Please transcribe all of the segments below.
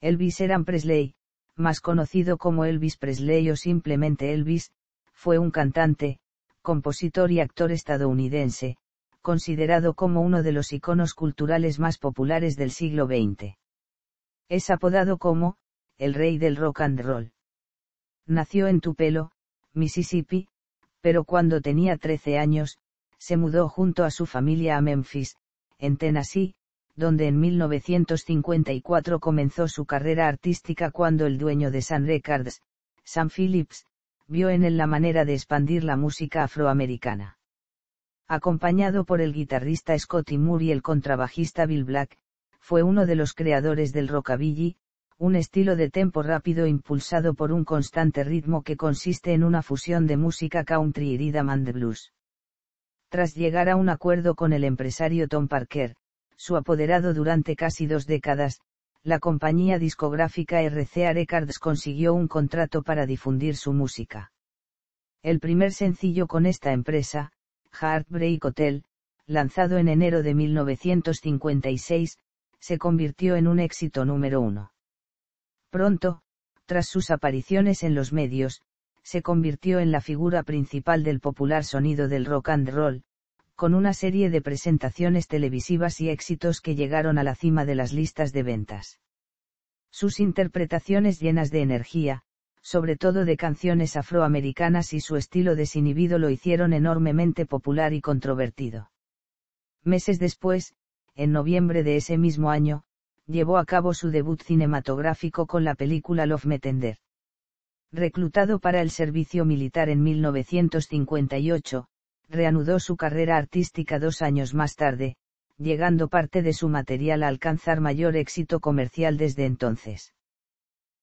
Elvis Eran Presley, más conocido como Elvis Presley o simplemente Elvis, fue un cantante, compositor y actor estadounidense, considerado como uno de los iconos culturales más populares del siglo XX. Es apodado como, el rey del rock and roll. Nació en Tupelo, Mississippi, pero cuando tenía 13 años, se mudó junto a su familia a Memphis, en Tennessee, donde en 1954 comenzó su carrera artística cuando el dueño de San Records, Sam Phillips, vio en él la manera de expandir la música afroamericana. Acompañado por el guitarrista Scotty Moore y el contrabajista Bill Black, fue uno de los creadores del rockabilly, un estilo de tempo rápido impulsado por un constante ritmo que consiste en una fusión de música country y rhythm and blues. Tras llegar a un acuerdo con el empresario Tom Parker, su apoderado durante casi dos décadas, la compañía discográfica RCA Records consiguió un contrato para difundir su música. El primer sencillo con esta empresa, Heartbreak Hotel, lanzado en enero de 1956, se convirtió en un éxito número uno. Pronto, tras sus apariciones en los medios, se convirtió en la figura principal del popular sonido del rock and roll, con una serie de presentaciones televisivas y éxitos que llegaron a la cima de las listas de ventas. Sus interpretaciones llenas de energía, sobre todo de canciones afroamericanas y su estilo desinhibido lo hicieron enormemente popular y controvertido. Meses después, en noviembre de ese mismo año, llevó a cabo su debut cinematográfico con la película Love Me Reclutado para el servicio militar en 1958, reanudó su carrera artística dos años más tarde, llegando parte de su material a alcanzar mayor éxito comercial desde entonces.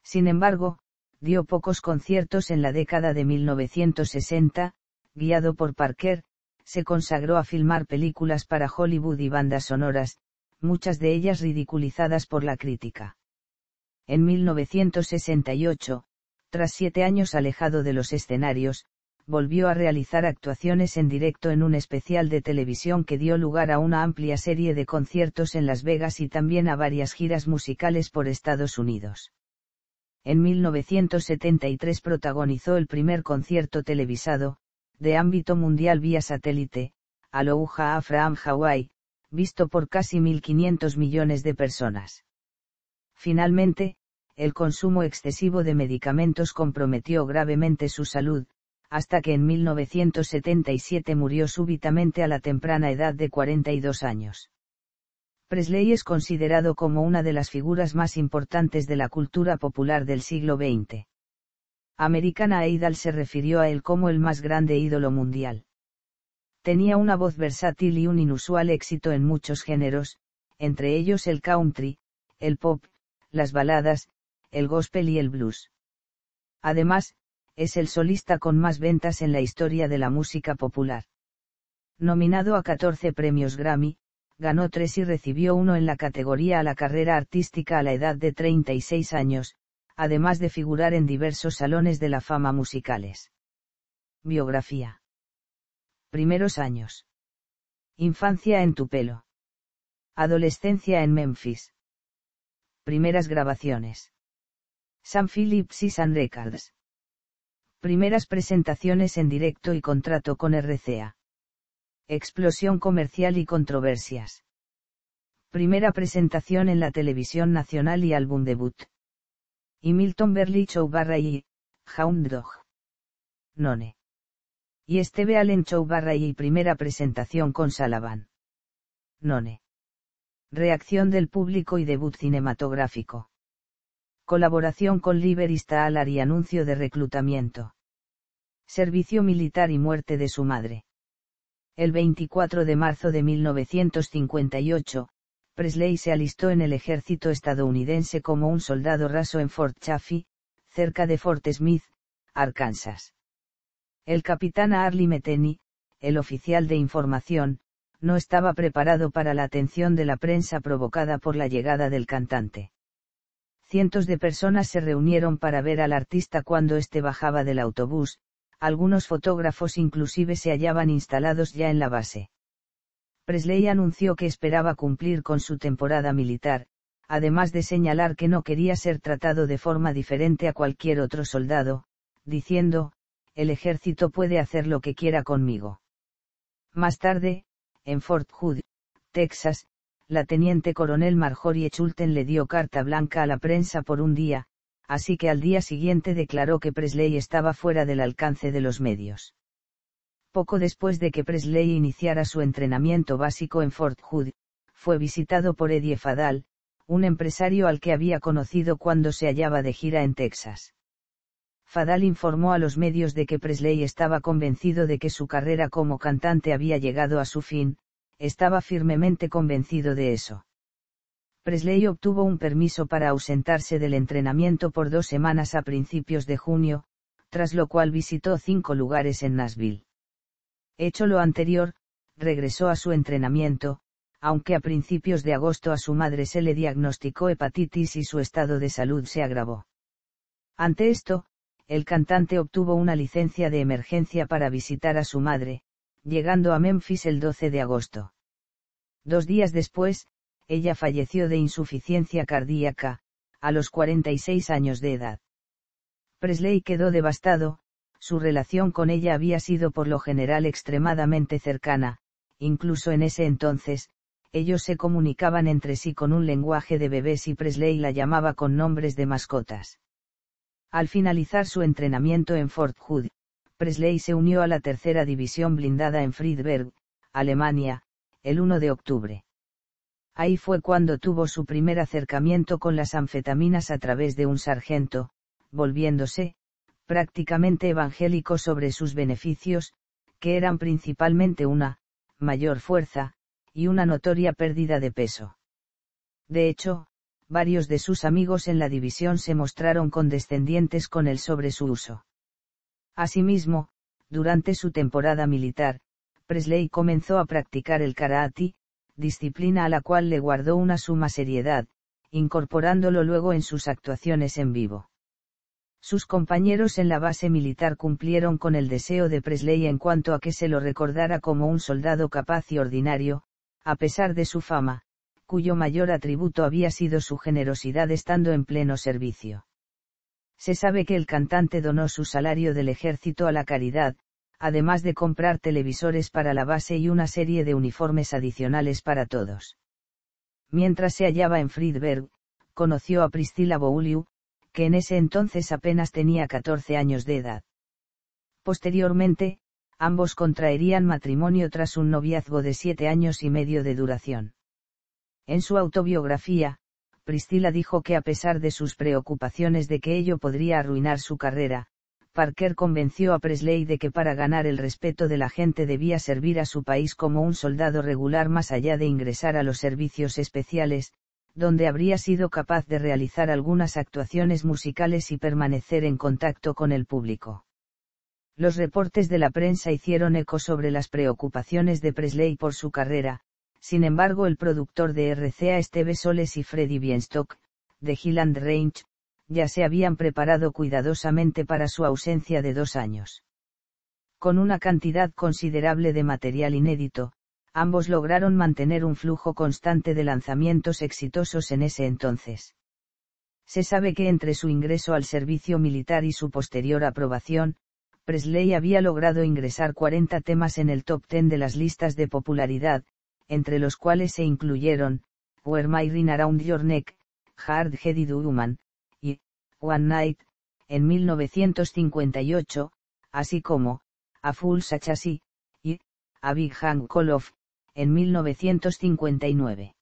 Sin embargo, dio pocos conciertos en la década de 1960, guiado por Parker, se consagró a filmar películas para Hollywood y bandas sonoras, muchas de ellas ridiculizadas por la crítica. En 1968, tras siete años alejado de los escenarios, volvió a realizar actuaciones en directo en un especial de televisión que dio lugar a una amplia serie de conciertos en Las Vegas y también a varias giras musicales por Estados Unidos. En 1973 protagonizó el primer concierto televisado, de ámbito mundial vía satélite, Aloha Afraam Hawaii, visto por casi 1.500 millones de personas. Finalmente, el consumo excesivo de medicamentos comprometió gravemente su salud, hasta que en 1977 murió súbitamente a la temprana edad de 42 años. Presley es considerado como una de las figuras más importantes de la cultura popular del siglo XX. Americana Idol se refirió a él como el más grande ídolo mundial. Tenía una voz versátil y un inusual éxito en muchos géneros, entre ellos el country, el pop, las baladas, el gospel y el blues. Además, es el solista con más ventas en la historia de la música popular. Nominado a 14 premios Grammy, ganó tres y recibió uno en la categoría a la carrera artística a la edad de 36 años, además de figurar en diversos salones de la fama musicales. Biografía. Primeros años. Infancia en Tupelo. Adolescencia en Memphis. Primeras grabaciones. San Phillips y Records primeras presentaciones en directo y contrato con RCA. Explosión comercial y controversias. Primera presentación en la televisión nacional y álbum debut. Y Milton Show barra y, Hound Dog. None. Y Esteve Allen Show barra y primera presentación con Salavan. None. Reacción del público y debut cinematográfico. Colaboración con Liberista Alar y anuncio de reclutamiento servicio militar y muerte de su madre. El 24 de marzo de 1958, Presley se alistó en el ejército estadounidense como un soldado raso en Fort Chaffee, cerca de Fort Smith, Arkansas. El capitán Arlie Metheny, el oficial de información, no estaba preparado para la atención de la prensa provocada por la llegada del cantante. Cientos de personas se reunieron para ver al artista cuando éste bajaba del autobús, algunos fotógrafos inclusive se hallaban instalados ya en la base. Presley anunció que esperaba cumplir con su temporada militar, además de señalar que no quería ser tratado de forma diferente a cualquier otro soldado, diciendo, el ejército puede hacer lo que quiera conmigo. Más tarde, en Fort Hood, Texas, la teniente coronel Marjorie Chulten le dio carta blanca a la prensa por un día, así que al día siguiente declaró que Presley estaba fuera del alcance de los medios. Poco después de que Presley iniciara su entrenamiento básico en Fort Hood, fue visitado por Eddie Fadal, un empresario al que había conocido cuando se hallaba de gira en Texas. Fadal informó a los medios de que Presley estaba convencido de que su carrera como cantante había llegado a su fin, estaba firmemente convencido de eso. Presley obtuvo un permiso para ausentarse del entrenamiento por dos semanas a principios de junio, tras lo cual visitó cinco lugares en Nashville. Hecho lo anterior, regresó a su entrenamiento, aunque a principios de agosto a su madre se le diagnosticó hepatitis y su estado de salud se agravó. Ante esto, el cantante obtuvo una licencia de emergencia para visitar a su madre, llegando a Memphis el 12 de agosto. Dos días después, ella falleció de insuficiencia cardíaca, a los 46 años de edad. Presley quedó devastado, su relación con ella había sido por lo general extremadamente cercana, incluso en ese entonces, ellos se comunicaban entre sí con un lenguaje de bebés y Presley la llamaba con nombres de mascotas. Al finalizar su entrenamiento en Fort Hood, Presley se unió a la tercera división blindada en Friedberg, Alemania, el 1 de octubre. Ahí fue cuando tuvo su primer acercamiento con las anfetaminas a través de un sargento, volviéndose, prácticamente evangélico sobre sus beneficios, que eran principalmente una, mayor fuerza, y una notoria pérdida de peso. De hecho, varios de sus amigos en la división se mostraron condescendientes con él sobre su uso. Asimismo, durante su temporada militar, Presley comenzó a practicar el karate, disciplina a la cual le guardó una suma seriedad, incorporándolo luego en sus actuaciones en vivo. Sus compañeros en la base militar cumplieron con el deseo de Presley en cuanto a que se lo recordara como un soldado capaz y ordinario, a pesar de su fama, cuyo mayor atributo había sido su generosidad estando en pleno servicio. Se sabe que el cantante donó su salario del ejército a la caridad, además de comprar televisores para la base y una serie de uniformes adicionales para todos. Mientras se hallaba en Friedberg, conoció a Priscilla Bouliu, que en ese entonces apenas tenía 14 años de edad. Posteriormente, ambos contraerían matrimonio tras un noviazgo de siete años y medio de duración. En su autobiografía, Priscilla dijo que a pesar de sus preocupaciones de que ello podría arruinar su carrera, Parker convenció a Presley de que para ganar el respeto de la gente debía servir a su país como un soldado regular más allá de ingresar a los servicios especiales, donde habría sido capaz de realizar algunas actuaciones musicales y permanecer en contacto con el público. Los reportes de la prensa hicieron eco sobre las preocupaciones de Presley por su carrera, sin embargo el productor de RCA Steve Soles y Freddy Bienstock, de Hilland Range, ya se habían preparado cuidadosamente para su ausencia de dos años. Con una cantidad considerable de material inédito, ambos lograron mantener un flujo constante de lanzamientos exitosos en ese entonces. Se sabe que entre su ingreso al servicio militar y su posterior aprobación, Presley había logrado ingresar 40 temas en el top 10 de las listas de popularidad, entre los cuales se incluyeron, Where My Around Your Neck, Hard Headed Woman, One Night, en 1958, así como, A Full Such y, A Big Hang Call en 1959.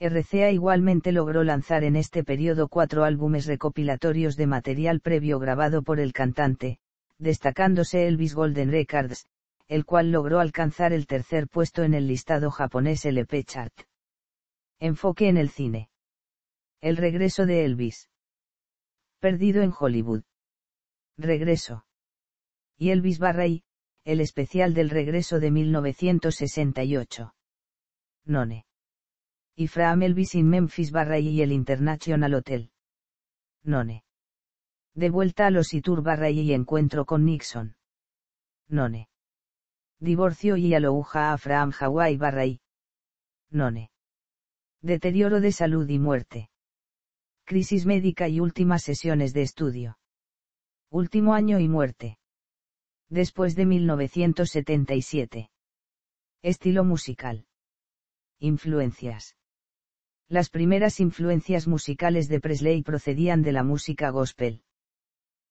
RCA igualmente logró lanzar en este periodo cuatro álbumes recopilatorios de material previo grabado por el cantante, destacándose Elvis Golden Records, el cual logró alcanzar el tercer puesto en el listado japonés LP Chart. Enfoque en el cine. El regreso de Elvis. Perdido en Hollywood. Regreso. Y Elvis Barray, el especial del regreso de 1968. None. Y Elvis in Memphis Barray y el International Hotel. None. De vuelta a los Itur Barray y encuentro con Nixon. None. Divorcio y alohuja a Fraham Hawaii Barray. None. Deterioro de salud y muerte crisis médica y últimas sesiones de estudio. Último año y muerte. Después de 1977. Estilo musical. Influencias. Las primeras influencias musicales de Presley procedían de la música gospel.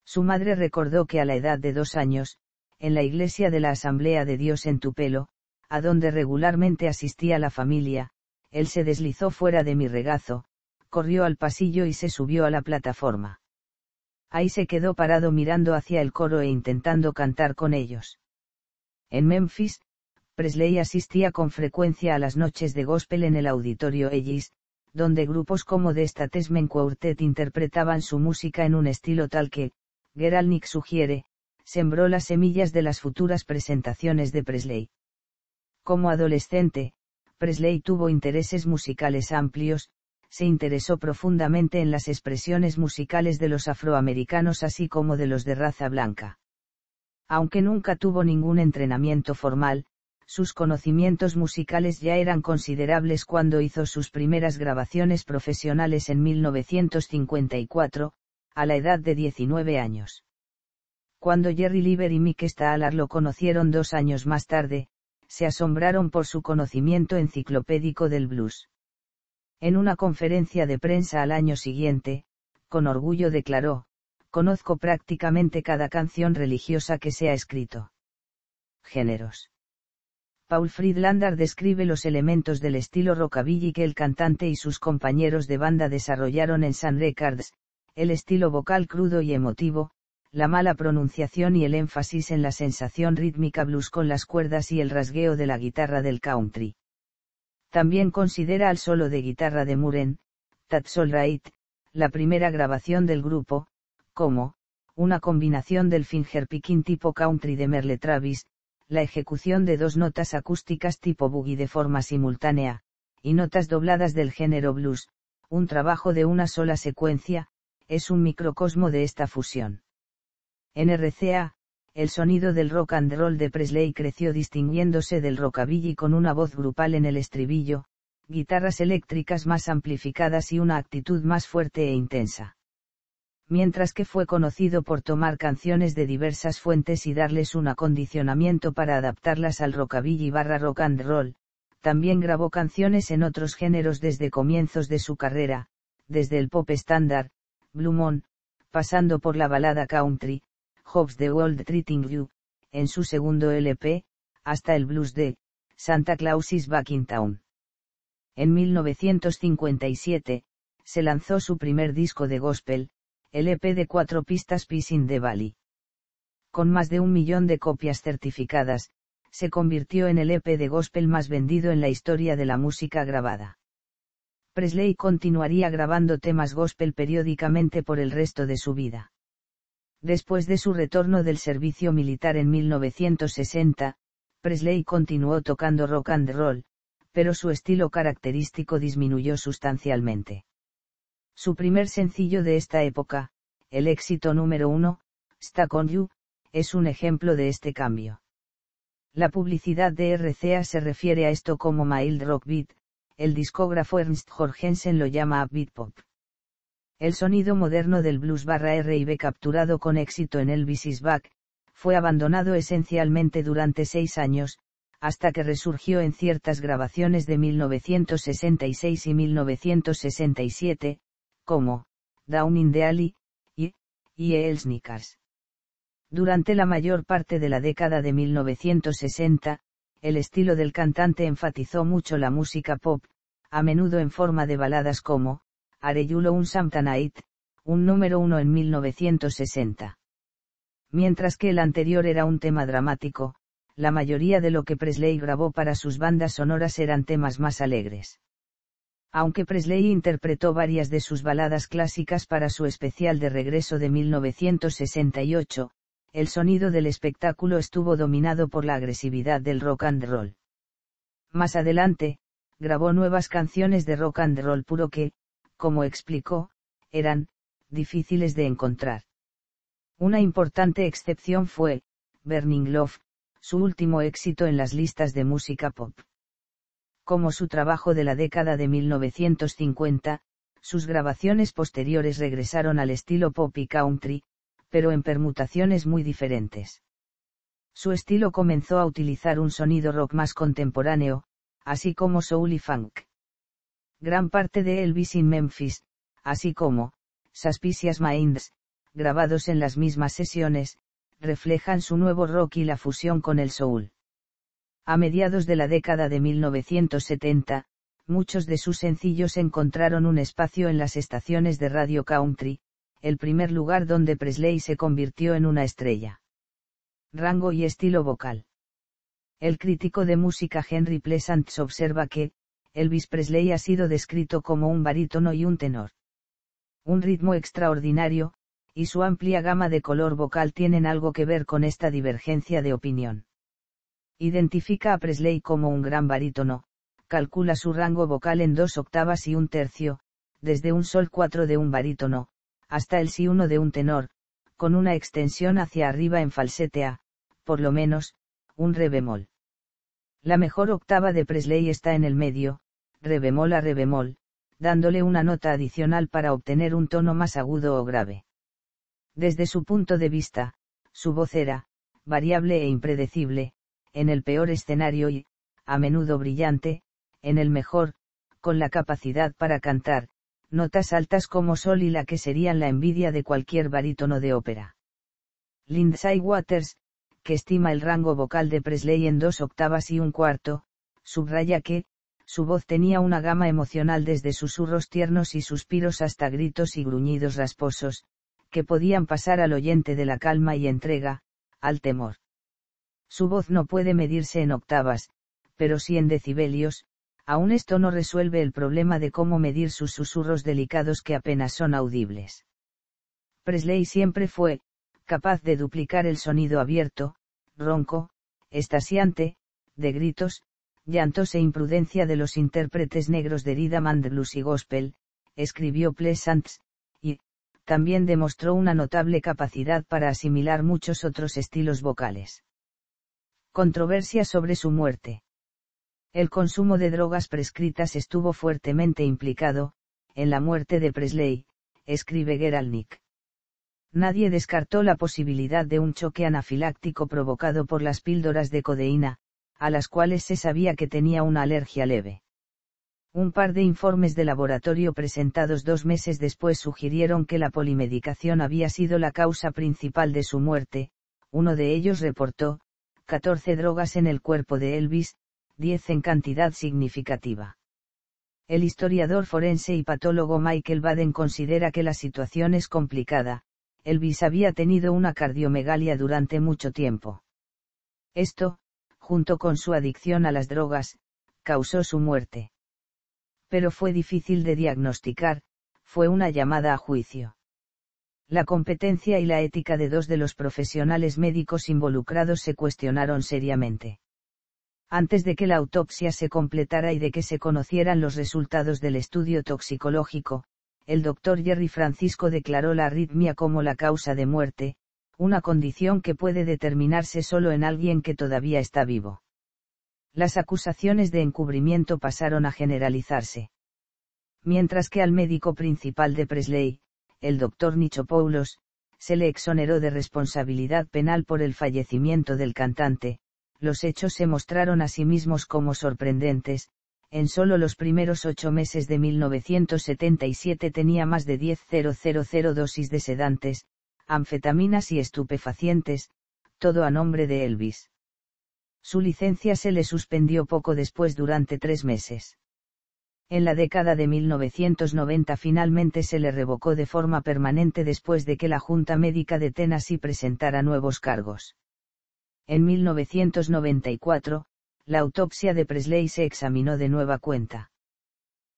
Su madre recordó que a la edad de dos años, en la iglesia de la Asamblea de Dios en Tupelo, a donde regularmente asistía la familia, él se deslizó fuera de mi regazo, corrió al pasillo y se subió a la plataforma. Ahí se quedó parado mirando hacia el coro e intentando cantar con ellos. En Memphis, Presley asistía con frecuencia a las noches de gospel en el auditorio Ellis, donde grupos como The Statesman Quartet interpretaban su música en un estilo tal que, Geralnik sugiere, sembró las semillas de las futuras presentaciones de Presley. Como adolescente, Presley tuvo intereses musicales amplios, se interesó profundamente en las expresiones musicales de los afroamericanos así como de los de raza blanca. Aunque nunca tuvo ningún entrenamiento formal, sus conocimientos musicales ya eran considerables cuando hizo sus primeras grabaciones profesionales en 1954, a la edad de 19 años. Cuando Jerry Lieber y Mick Stalar lo conocieron dos años más tarde, se asombraron por su conocimiento enciclopédico del blues. En una conferencia de prensa al año siguiente, con orgullo declaró, conozco prácticamente cada canción religiosa que se ha escrito. Géneros. Paul Friedlander describe los elementos del estilo rockabilly que el cantante y sus compañeros de banda desarrollaron en Sun Records, el estilo vocal crudo y emotivo, la mala pronunciación y el énfasis en la sensación rítmica blues con las cuerdas y el rasgueo de la guitarra del country. También considera al solo de guitarra de Muren, That's Alright, la primera grabación del grupo, como, una combinación del fingerpicking tipo country de Merle Travis, la ejecución de dos notas acústicas tipo boogie de forma simultánea, y notas dobladas del género blues, un trabajo de una sola secuencia, es un microcosmo de esta fusión. NRCA el sonido del rock and roll de Presley creció distinguiéndose del rockabilly con una voz grupal en el estribillo, guitarras eléctricas más amplificadas y una actitud más fuerte e intensa. Mientras que fue conocido por tomar canciones de diversas fuentes y darles un acondicionamiento para adaptarlas al rockabilly barra rock and roll, también grabó canciones en otros géneros desde comienzos de su carrera, desde el pop estándar, Blue Moon, pasando por la balada country, Hobbes the World Treating You, en su segundo LP, hasta el blues de Santa Claus is Back in Town. En 1957, se lanzó su primer disco de gospel, el LP de cuatro pistas Pissing the Valley. Con más de un millón de copias certificadas, se convirtió en el EP de gospel más vendido en la historia de la música grabada. Presley continuaría grabando temas gospel periódicamente por el resto de su vida. Después de su retorno del servicio militar en 1960, Presley continuó tocando rock and roll, pero su estilo característico disminuyó sustancialmente. Su primer sencillo de esta época, el éxito número uno, Stuck on You, es un ejemplo de este cambio. La publicidad de RCA se refiere a esto como mild rock beat, el discógrafo Ernst Jorgensen lo llama beat pop. El sonido moderno del blues barra R&B capturado con éxito en Elvis is Back, fue abandonado esencialmente durante seis años, hasta que resurgió en ciertas grabaciones de 1966 y 1967, como, Down in the Alley, y, y Durante la mayor parte de la década de 1960, el estilo del cantante enfatizó mucho la música pop, a menudo en forma de baladas como, Areyulo un night un número uno en 1960. Mientras que el anterior era un tema dramático, la mayoría de lo que Presley grabó para sus bandas sonoras eran temas más alegres. Aunque Presley interpretó varias de sus baladas clásicas para su especial de regreso de 1968, el sonido del espectáculo estuvo dominado por la agresividad del rock and roll. Más adelante, grabó nuevas canciones de rock and roll puro que, como explicó, eran, difíciles de encontrar. Una importante excepción fue, Burning Love, su último éxito en las listas de música pop. Como su trabajo de la década de 1950, sus grabaciones posteriores regresaron al estilo pop y country, pero en permutaciones muy diferentes. Su estilo comenzó a utilizar un sonido rock más contemporáneo, así como soul y funk gran parte de Elvis in Memphis, así como, Suspicious Minds, grabados en las mismas sesiones, reflejan su nuevo rock y la fusión con el soul. A mediados de la década de 1970, muchos de sus sencillos encontraron un espacio en las estaciones de radio country, el primer lugar donde Presley se convirtió en una estrella. Rango y estilo vocal. El crítico de música Henry Pleasant observa que, Elvis Presley ha sido descrito como un barítono y un tenor. Un ritmo extraordinario, y su amplia gama de color vocal tienen algo que ver con esta divergencia de opinión. Identifica a Presley como un gran barítono, calcula su rango vocal en dos octavas y un tercio, desde un sol 4 de un barítono, hasta el si uno de un tenor, con una extensión hacia arriba en falsete a, por lo menos, un re bemol. La mejor octava de Presley está en el medio, re a re dándole una nota adicional para obtener un tono más agudo o grave. Desde su punto de vista, su voz era, variable e impredecible, en el peor escenario y, a menudo brillante, en el mejor, con la capacidad para cantar, notas altas como sol y la que serían la envidia de cualquier barítono de ópera. Lindsay Waters, que estima el rango vocal de Presley en dos octavas y un cuarto, subraya que, su voz tenía una gama emocional desde susurros tiernos y suspiros hasta gritos y gruñidos rasposos, que podían pasar al oyente de la calma y entrega, al temor. Su voz no puede medirse en octavas, pero sí en decibelios, aún esto no resuelve el problema de cómo medir sus susurros delicados que apenas son audibles. Presley siempre fue, capaz de duplicar el sonido abierto, ronco, estasiante, de gritos, llantos e imprudencia de los intérpretes negros de Rida mandlus y Gospel, escribió Pleasants, y, también demostró una notable capacidad para asimilar muchos otros estilos vocales. Controversia sobre su muerte. El consumo de drogas prescritas estuvo fuertemente implicado, en la muerte de Presley, escribe Geralnik. Nadie descartó la posibilidad de un choque anafiláctico provocado por las píldoras de codeína, a las cuales se sabía que tenía una alergia leve. Un par de informes de laboratorio presentados dos meses después sugirieron que la polimedicación había sido la causa principal de su muerte, uno de ellos reportó, 14 drogas en el cuerpo de Elvis, 10 en cantidad significativa. El historiador forense y patólogo Michael Baden considera que la situación es complicada, Elvis había tenido una cardiomegalia durante mucho tiempo. Esto, junto con su adicción a las drogas, causó su muerte. Pero fue difícil de diagnosticar, fue una llamada a juicio. La competencia y la ética de dos de los profesionales médicos involucrados se cuestionaron seriamente. Antes de que la autopsia se completara y de que se conocieran los resultados del estudio toxicológico, el doctor Jerry Francisco declaró la arritmia como la causa de muerte, una condición que puede determinarse solo en alguien que todavía está vivo. Las acusaciones de encubrimiento pasaron a generalizarse. Mientras que al médico principal de Presley, el doctor Nichopoulos, se le exoneró de responsabilidad penal por el fallecimiento del cantante, los hechos se mostraron a sí mismos como sorprendentes, en solo los primeros ocho meses de 1977 tenía más de 10.000 dosis de sedantes, anfetaminas y estupefacientes, todo a nombre de Elvis. Su licencia se le suspendió poco después durante tres meses. En la década de 1990 finalmente se le revocó de forma permanente después de que la Junta Médica de Tennessee presentara nuevos cargos. En 1994, la autopsia de Presley se examinó de nueva cuenta.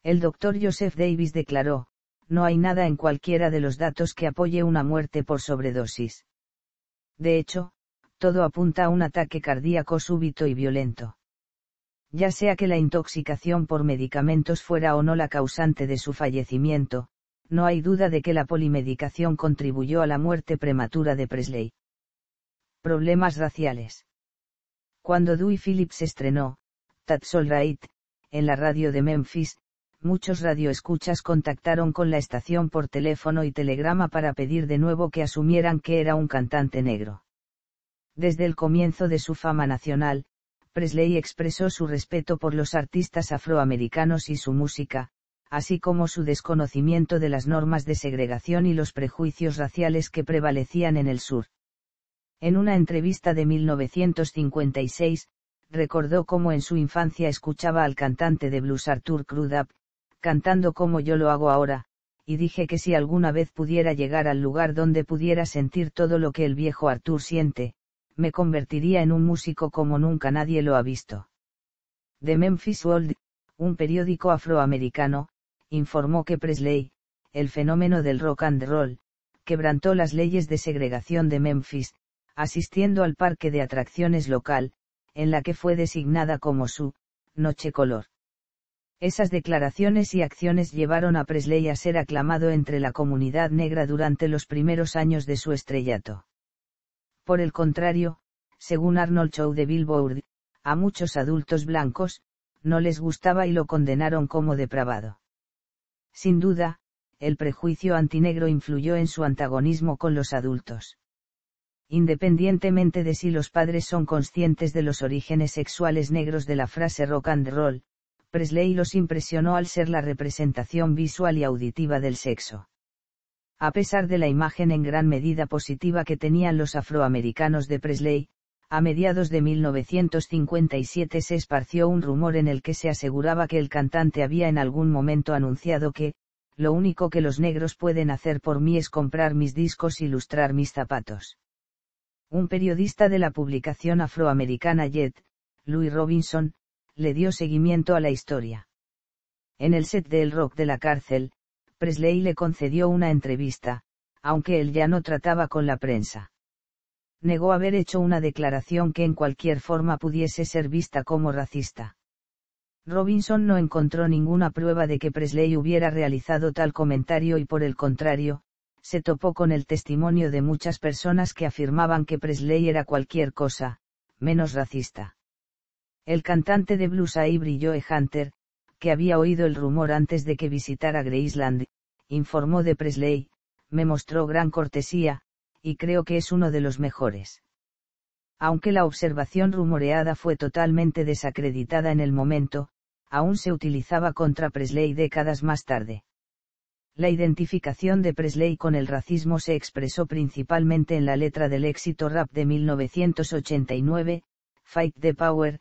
El doctor Joseph Davis declaró, no hay nada en cualquiera de los datos que apoye una muerte por sobredosis. De hecho, todo apunta a un ataque cardíaco súbito y violento. Ya sea que la intoxicación por medicamentos fuera o no la causante de su fallecimiento, no hay duda de que la polimedicación contribuyó a la muerte prematura de Presley. Problemas raciales. Cuando Dewey Phillips estrenó, Tatsol Wright, en la radio de Memphis, muchos radioescuchas contactaron con la estación por teléfono y telegrama para pedir de nuevo que asumieran que era un cantante negro. Desde el comienzo de su fama nacional, Presley expresó su respeto por los artistas afroamericanos y su música, así como su desconocimiento de las normas de segregación y los prejuicios raciales que prevalecían en el sur. En una entrevista de 1956, recordó cómo en su infancia escuchaba al cantante de blues Arthur Crudup, cantando como yo lo hago ahora, y dije que si alguna vez pudiera llegar al lugar donde pudiera sentir todo lo que el viejo Arthur siente, me convertiría en un músico como nunca nadie lo ha visto. The Memphis World, un periódico afroamericano, informó que Presley, el fenómeno del rock and roll, quebrantó las leyes de segregación de Memphis, asistiendo al parque de atracciones local, en la que fue designada como su noche color. Esas declaraciones y acciones llevaron a Presley a ser aclamado entre la comunidad negra durante los primeros años de su estrellato. Por el contrario, según Arnold Chow de Billboard, a muchos adultos blancos, no les gustaba y lo condenaron como depravado. Sin duda, el prejuicio antinegro influyó en su antagonismo con los adultos. Independientemente de si los padres son conscientes de los orígenes sexuales negros de la frase rock and roll, Presley los impresionó al ser la representación visual y auditiva del sexo. A pesar de la imagen en gran medida positiva que tenían los afroamericanos de Presley, a mediados de 1957 se esparció un rumor en el que se aseguraba que el cantante había en algún momento anunciado que, lo único que los negros pueden hacer por mí es comprar mis discos y lustrar mis zapatos. Un periodista de la publicación afroamericana Jet, Louis Robinson, le dio seguimiento a la historia. En el set de El Rock de la cárcel, Presley le concedió una entrevista, aunque él ya no trataba con la prensa. Negó haber hecho una declaración que en cualquier forma pudiese ser vista como racista. Robinson no encontró ninguna prueba de que Presley hubiera realizado tal comentario y por el contrario, se topó con el testimonio de muchas personas que afirmaban que Presley era cualquier cosa, menos racista. El cantante de blues ahí brilló e. Hunter, que había oído el rumor antes de que visitara Graceland, informó de Presley, me mostró gran cortesía, y creo que es uno de los mejores. Aunque la observación rumoreada fue totalmente desacreditada en el momento, aún se utilizaba contra Presley décadas más tarde. La identificación de Presley con el racismo se expresó principalmente en la letra del éxito rap de 1989, Fight the Power,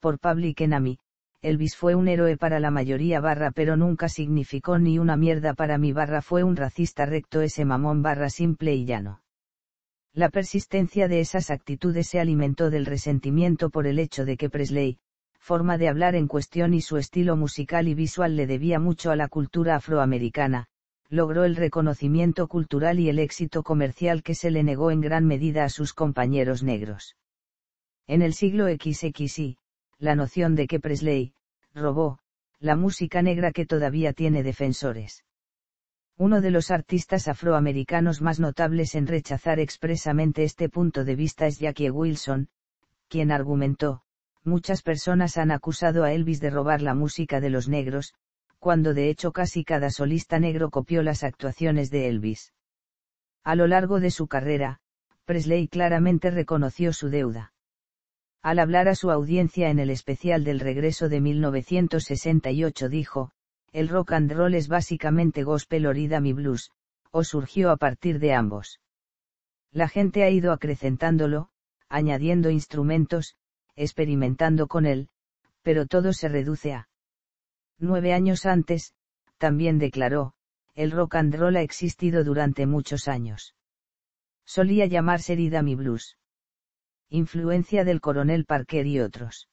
por Public mí, Elvis fue un héroe para la mayoría barra pero nunca significó ni una mierda para mi barra fue un racista recto ese mamón barra simple y llano. La persistencia de esas actitudes se alimentó del resentimiento por el hecho de que Presley, forma de hablar en cuestión y su estilo musical y visual le debía mucho a la cultura afroamericana, logró el reconocimiento cultural y el éxito comercial que se le negó en gran medida a sus compañeros negros. En el siglo XXI, la noción de que Presley, robó, la música negra que todavía tiene defensores. Uno de los artistas afroamericanos más notables en rechazar expresamente este punto de vista es Jackie Wilson, quien argumentó, muchas personas han acusado a Elvis de robar la música de los negros, cuando de hecho casi cada solista negro copió las actuaciones de Elvis. A lo largo de su carrera, Presley claramente reconoció su deuda. Al hablar a su audiencia en el especial del regreso de 1968 dijo, el rock and roll es básicamente gospel o y blues, o surgió a partir de ambos. La gente ha ido acrecentándolo, añadiendo instrumentos, experimentando con él, pero todo se reduce a. Nueve años antes, también declaró, el rock and roll ha existido durante muchos años. Solía llamarse Rhythm Blues influencia del coronel Parker y otros.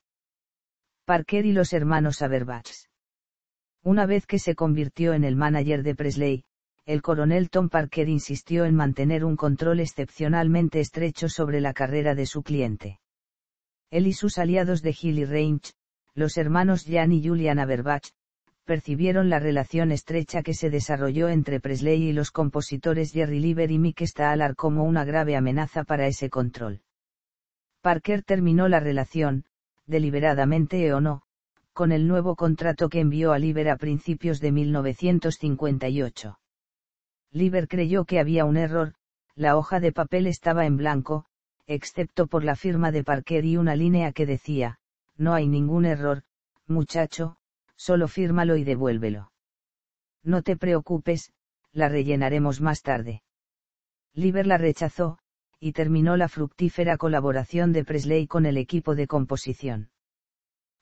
Parker y los hermanos Aberbach. Una vez que se convirtió en el manager de Presley, el coronel Tom Parker insistió en mantener un control excepcionalmente estrecho sobre la carrera de su cliente. Él y sus aliados de Hill Range, los hermanos Jan y Julian Aberbach, percibieron la relación estrecha que se desarrolló entre Presley y los compositores Jerry Lieber y Mick Stahlar como una grave amenaza para ese control. Parker terminó la relación, deliberadamente o no, con el nuevo contrato que envió a Liber a principios de 1958. Liber creyó que había un error, la hoja de papel estaba en blanco, excepto por la firma de Parker y una línea que decía, no hay ningún error, muchacho, solo fírmalo y devuélvelo. No te preocupes, la rellenaremos más tarde. Lieber la rechazó, y terminó la fructífera colaboración de Presley con el equipo de composición.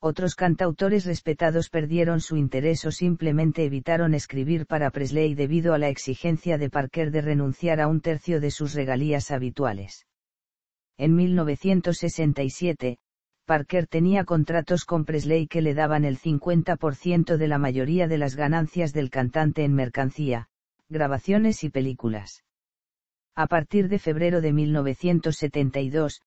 Otros cantautores respetados perdieron su interés o simplemente evitaron escribir para Presley debido a la exigencia de Parker de renunciar a un tercio de sus regalías habituales. En 1967, Parker tenía contratos con Presley que le daban el 50% de la mayoría de las ganancias del cantante en mercancía, grabaciones y películas a partir de febrero de 1972,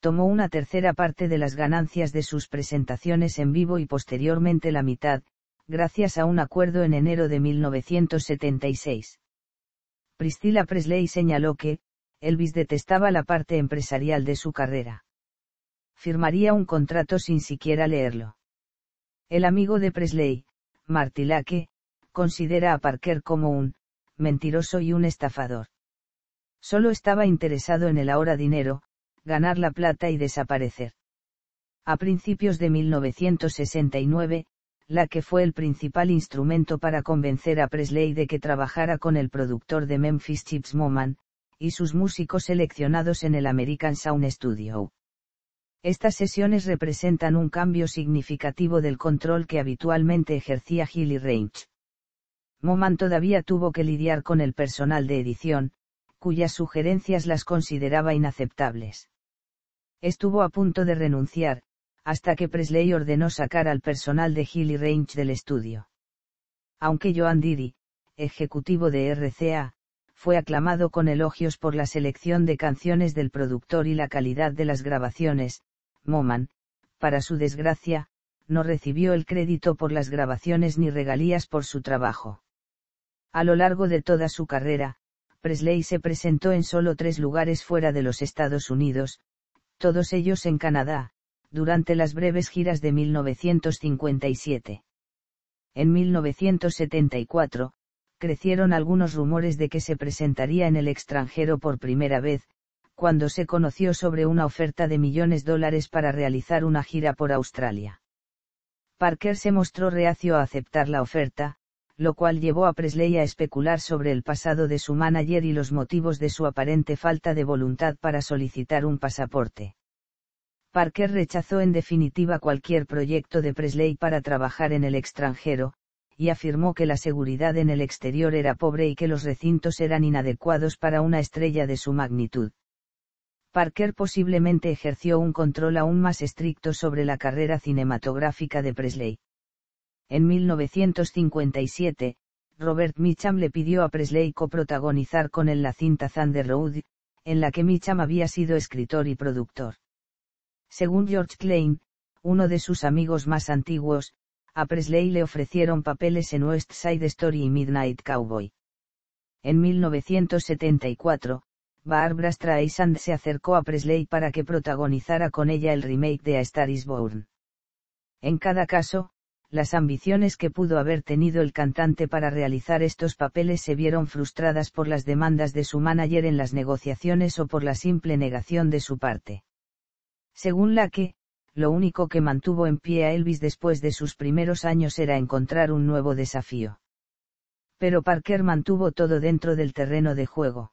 tomó una tercera parte de las ganancias de sus presentaciones en vivo y posteriormente la mitad, gracias a un acuerdo en enero de 1976. Priscilla Presley señaló que, Elvis detestaba la parte empresarial de su carrera. Firmaría un contrato sin siquiera leerlo. El amigo de Presley, Marty considera a Parker como un mentiroso y un estafador. Solo estaba interesado en el ahora dinero, ganar la plata y desaparecer. A principios de 1969, la que fue el principal instrumento para convencer a Presley de que trabajara con el productor de Memphis Chips Moman, y sus músicos seleccionados en el American Sound Studio. Estas sesiones representan un cambio significativo del control que habitualmente ejercía Hilly Range. Moman todavía tuvo que lidiar con el personal de edición, cuyas sugerencias las consideraba inaceptables. Estuvo a punto de renunciar, hasta que Presley ordenó sacar al personal de Hilly Range del estudio. Aunque Joan Didi, ejecutivo de RCA, fue aclamado con elogios por la selección de canciones del productor y la calidad de las grabaciones, Moman, para su desgracia, no recibió el crédito por las grabaciones ni regalías por su trabajo. A lo largo de toda su carrera, Presley se presentó en solo tres lugares fuera de los Estados Unidos, todos ellos en Canadá, durante las breves giras de 1957. En 1974, crecieron algunos rumores de que se presentaría en el extranjero por primera vez, cuando se conoció sobre una oferta de millones de dólares para realizar una gira por Australia. Parker se mostró reacio a aceptar la oferta, lo cual llevó a Presley a especular sobre el pasado de su manager y los motivos de su aparente falta de voluntad para solicitar un pasaporte. Parker rechazó en definitiva cualquier proyecto de Presley para trabajar en el extranjero, y afirmó que la seguridad en el exterior era pobre y que los recintos eran inadecuados para una estrella de su magnitud. Parker posiblemente ejerció un control aún más estricto sobre la carrera cinematográfica de Presley. En 1957, Robert Mitchum le pidió a Presley coprotagonizar con él la cinta Thunder Road, en la que Mitchum había sido escritor y productor. Según George Klein, uno de sus amigos más antiguos, a Presley le ofrecieron papeles en West Side Story y Midnight Cowboy. En 1974, Barbara Streisand se acercó a Presley para que protagonizara con ella el remake de A Star is Born. En cada caso, las ambiciones que pudo haber tenido el cantante para realizar estos papeles se vieron frustradas por las demandas de su manager en las negociaciones o por la simple negación de su parte. Según la que, lo único que mantuvo en pie a Elvis después de sus primeros años era encontrar un nuevo desafío. Pero Parker mantuvo todo dentro del terreno de juego.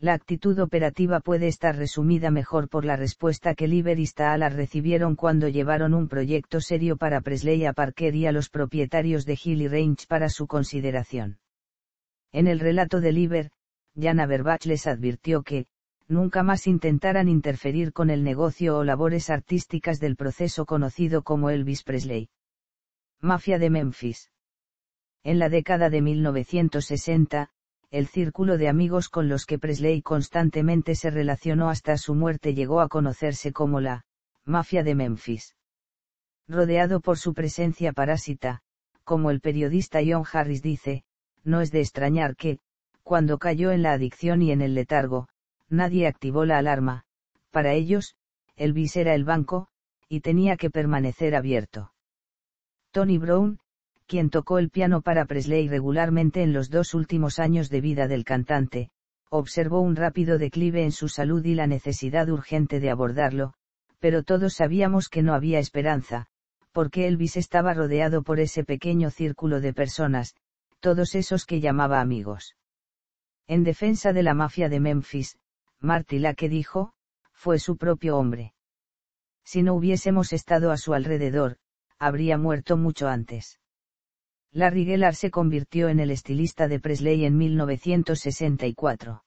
La actitud operativa puede estar resumida mejor por la respuesta que Liber y Stahler recibieron cuando llevaron un proyecto serio para Presley a Parker y a los propietarios de Hilly Range para su consideración. En el relato de Liber, Jan Berbach les advirtió que, nunca más intentaran interferir con el negocio o labores artísticas del proceso conocido como Elvis Presley. Mafia de Memphis. En la década de 1960, el círculo de amigos con los que Presley constantemente se relacionó hasta su muerte llegó a conocerse como la mafia de Memphis. Rodeado por su presencia parásita, como el periodista John Harris dice, no es de extrañar que, cuando cayó en la adicción y en el letargo, nadie activó la alarma, para ellos, Elvis era el banco, y tenía que permanecer abierto. Tony Brown, quien tocó el piano para Presley regularmente en los dos últimos años de vida del cantante, observó un rápido declive en su salud y la necesidad urgente de abordarlo, pero todos sabíamos que no había esperanza, porque Elvis estaba rodeado por ese pequeño círculo de personas, todos esos que llamaba amigos. En defensa de la mafia de Memphis, Marty la que dijo, fue su propio hombre. Si no hubiésemos estado a su alrededor, habría muerto mucho antes. Larry Gellar se convirtió en el estilista de Presley en 1964.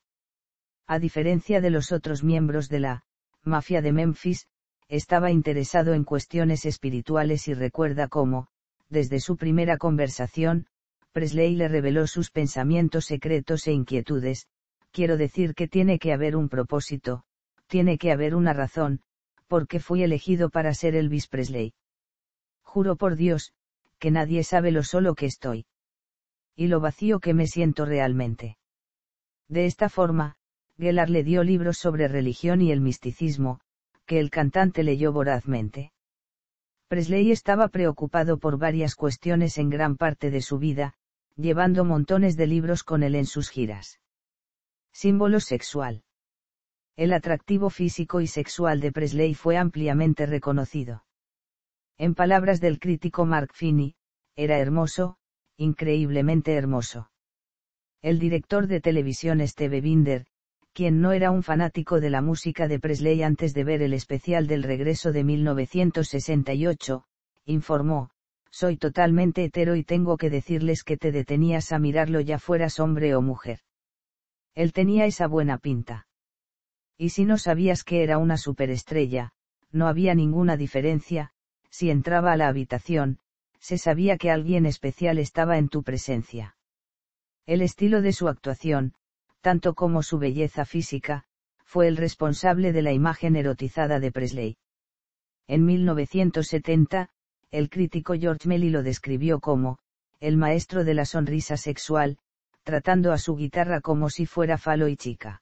A diferencia de los otros miembros de la mafia de Memphis, estaba interesado en cuestiones espirituales y recuerda cómo, desde su primera conversación, Presley le reveló sus pensamientos secretos e inquietudes, quiero decir que tiene que haber un propósito, tiene que haber una razón, porque fui elegido para ser Elvis Presley. Juro por Dios, que nadie sabe lo solo que estoy. Y lo vacío que me siento realmente. De esta forma, Gellar le dio libros sobre religión y el misticismo, que el cantante leyó vorazmente. Presley estaba preocupado por varias cuestiones en gran parte de su vida, llevando montones de libros con él en sus giras. Símbolo sexual. El atractivo físico y sexual de Presley fue ampliamente reconocido. En palabras del crítico Mark Finney, era hermoso, increíblemente hermoso. El director de televisión Steve Binder, quien no era un fanático de la música de Presley antes de ver el especial del regreso de 1968, informó, soy totalmente hetero y tengo que decirles que te detenías a mirarlo ya fueras hombre o mujer. Él tenía esa buena pinta. Y si no sabías que era una superestrella, no había ninguna diferencia, si entraba a la habitación, se sabía que alguien especial estaba en tu presencia. El estilo de su actuación, tanto como su belleza física, fue el responsable de la imagen erotizada de Presley. En 1970, el crítico George Melly lo describió como, el maestro de la sonrisa sexual, tratando a su guitarra como si fuera falo y chica.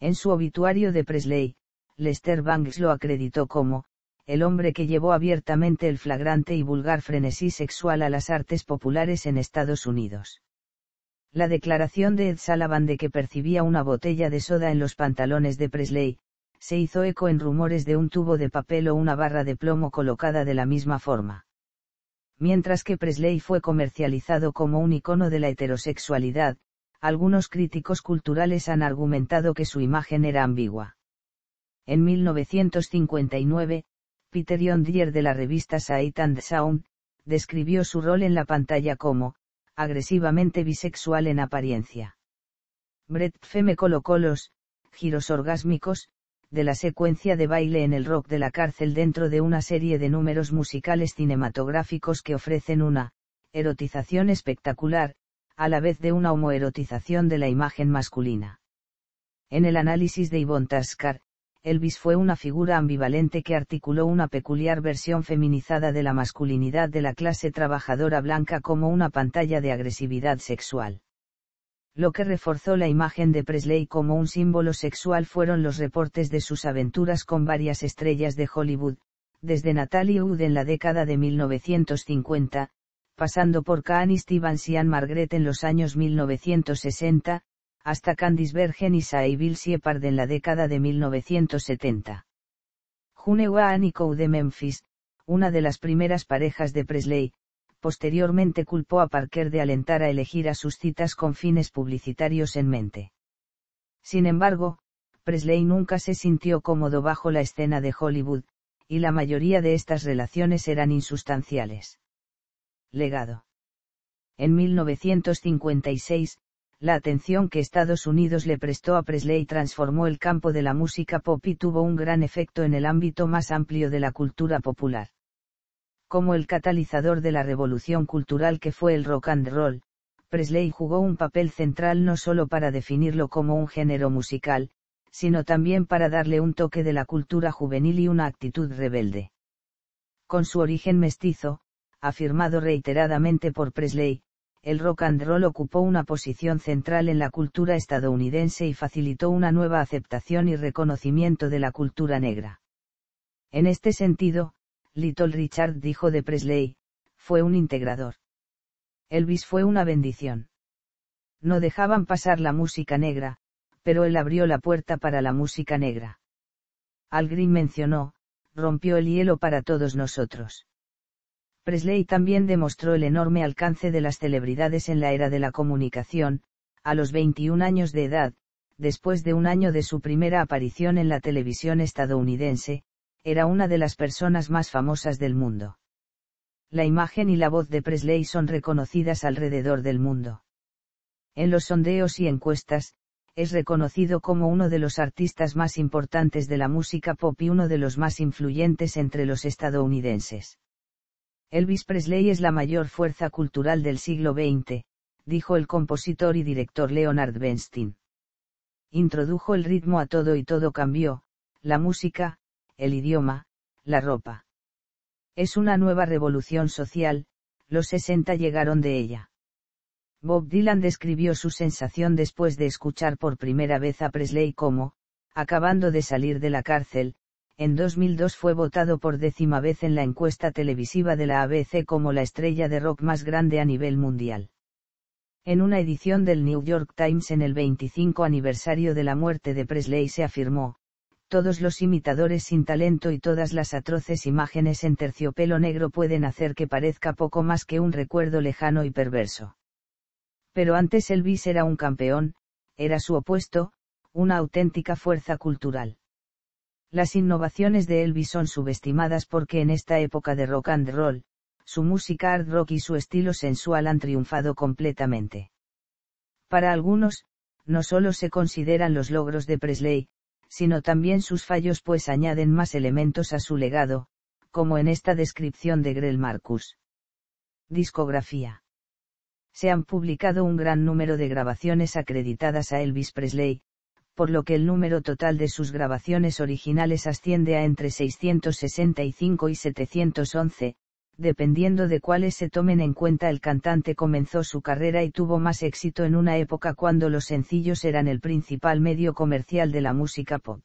En su obituario de Presley, Lester Banks lo acreditó como, el hombre que llevó abiertamente el flagrante y vulgar frenesí sexual a las artes populares en Estados Unidos. La declaración de Ed Sullivan de que percibía una botella de soda en los pantalones de Presley, se hizo eco en rumores de un tubo de papel o una barra de plomo colocada de la misma forma. Mientras que Presley fue comercializado como un icono de la heterosexualidad, algunos críticos culturales han argumentado que su imagen era ambigua. En 1959, Peter Yondier de la revista Sight and Sound, describió su rol en la pantalla como, agresivamente bisexual en apariencia. Brett Feme colocó los, giros orgásmicos, de la secuencia de baile en el rock de la cárcel dentro de una serie de números musicales cinematográficos que ofrecen una, erotización espectacular, a la vez de una homoerotización de la imagen masculina. En el análisis de Yvonne Tascar, Elvis fue una figura ambivalente que articuló una peculiar versión feminizada de la masculinidad de la clase trabajadora blanca como una pantalla de agresividad sexual. Lo que reforzó la imagen de Presley como un símbolo sexual fueron los reportes de sus aventuras con varias estrellas de Hollywood, desde Natalie Wood en la década de 1950, pasando por Caan Stevens y Anne Margaret en los años 1960, hasta Candice Bergen y Bill Siepard en la década de 1970. June y Coe de Memphis, una de las primeras parejas de Presley, posteriormente culpó a Parker de alentar a elegir a sus citas con fines publicitarios en mente. Sin embargo, Presley nunca se sintió cómodo bajo la escena de Hollywood, y la mayoría de estas relaciones eran insustanciales. Legado. En 1956, la atención que Estados Unidos le prestó a Presley transformó el campo de la música pop y tuvo un gran efecto en el ámbito más amplio de la cultura popular. Como el catalizador de la revolución cultural que fue el rock and roll, Presley jugó un papel central no solo para definirlo como un género musical, sino también para darle un toque de la cultura juvenil y una actitud rebelde. Con su origen mestizo, afirmado reiteradamente por Presley, el rock and roll ocupó una posición central en la cultura estadounidense y facilitó una nueva aceptación y reconocimiento de la cultura negra. En este sentido, Little Richard dijo de Presley, fue un integrador. Elvis fue una bendición. No dejaban pasar la música negra, pero él abrió la puerta para la música negra. Al Green mencionó, rompió el hielo para todos nosotros. Presley también demostró el enorme alcance de las celebridades en la era de la comunicación, a los 21 años de edad, después de un año de su primera aparición en la televisión estadounidense, era una de las personas más famosas del mundo. La imagen y la voz de Presley son reconocidas alrededor del mundo. En los sondeos y encuestas, es reconocido como uno de los artistas más importantes de la música pop y uno de los más influyentes entre los estadounidenses. Elvis Presley es la mayor fuerza cultural del siglo XX, dijo el compositor y director Leonard Bernstein. Introdujo el ritmo a todo y todo cambió, la música, el idioma, la ropa. Es una nueva revolución social, los 60 llegaron de ella. Bob Dylan describió su sensación después de escuchar por primera vez a Presley como, acabando de salir de la cárcel, en 2002 fue votado por décima vez en la encuesta televisiva de la ABC como la estrella de rock más grande a nivel mundial. En una edición del New York Times en el 25 aniversario de la muerte de Presley se afirmó, todos los imitadores sin talento y todas las atroces imágenes en terciopelo negro pueden hacer que parezca poco más que un recuerdo lejano y perverso. Pero antes Elvis era un campeón, era su opuesto, una auténtica fuerza cultural las innovaciones de Elvis son subestimadas porque en esta época de rock and roll, su música hard rock y su estilo sensual han triunfado completamente. Para algunos, no solo se consideran los logros de Presley, sino también sus fallos pues añaden más elementos a su legado, como en esta descripción de Grell Marcus. Discografía. Se han publicado un gran número de grabaciones acreditadas a Elvis Presley, por lo que el número total de sus grabaciones originales asciende a entre 665 y 711, dependiendo de cuáles se tomen en cuenta el cantante comenzó su carrera y tuvo más éxito en una época cuando los sencillos eran el principal medio comercial de la música pop.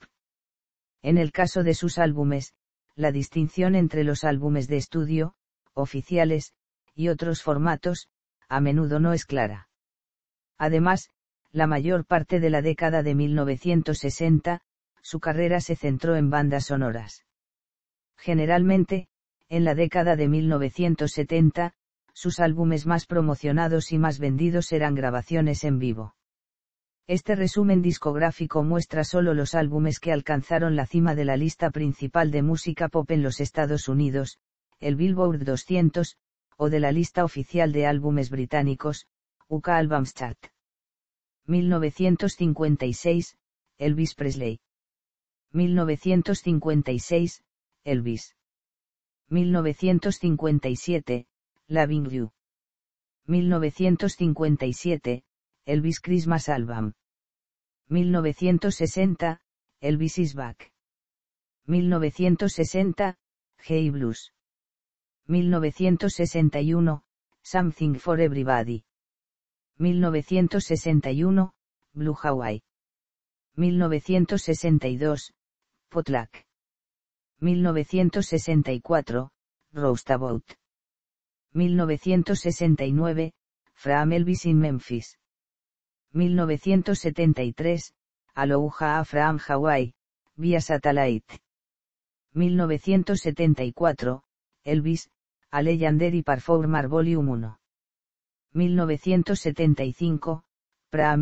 En el caso de sus álbumes, la distinción entre los álbumes de estudio, oficiales, y otros formatos, a menudo no es clara. Además, la mayor parte de la década de 1960, su carrera se centró en bandas sonoras. Generalmente, en la década de 1970, sus álbumes más promocionados y más vendidos eran grabaciones en vivo. Este resumen discográfico muestra solo los álbumes que alcanzaron la cima de la lista principal de música pop en los Estados Unidos, el Billboard 200, o de la lista oficial de álbumes británicos, UK Albums Chart. 1956, Elvis Presley. 1956, Elvis. 1957, Loving You. 1957, Elvis Christmas Album. 1960, Elvis is Back. 1960, Hey Blues. 1961, Something for Everybody. 1961, Blue Hawaii. 1962, Potlac. 1964, Roastabout. 1969, Fram Elvis in Memphis. 1973, Aloha Fram Hawaii, via satellite. 1974, Elvis, A y Performar Volume 1. 1975, Praham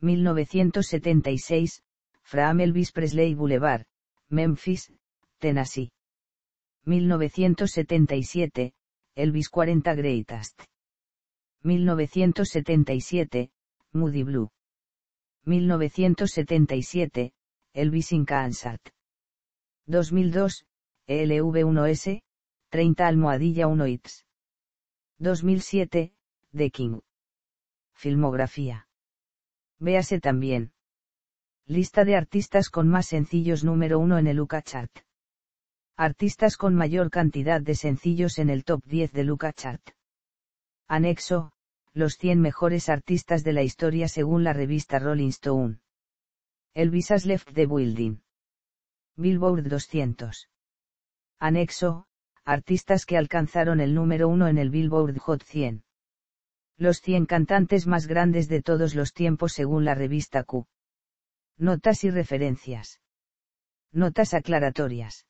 1976, Fraham Elvis Presley Boulevard, Memphis, Tennessee. 1977, Elvis 40 Greatest. 1977, Moody Blue. 1977, Elvis in Kansas. 2002, lv 1 s 30 almohadilla 1 ITS. 2007, The King. Filmografía. Véase también. Lista de artistas con más sencillos número 1 en el Luca Chart. Artistas con mayor cantidad de sencillos en el top 10 de Luca Chart. Anexo, los 100 mejores artistas de la historia según la revista Rolling Stone. Elvis Aslef left the building. Billboard 200. Anexo, artistas que alcanzaron el número uno en el Billboard Hot 100. Los 100 cantantes más grandes de todos los tiempos según la revista Q. Notas y referencias. Notas aclaratorias.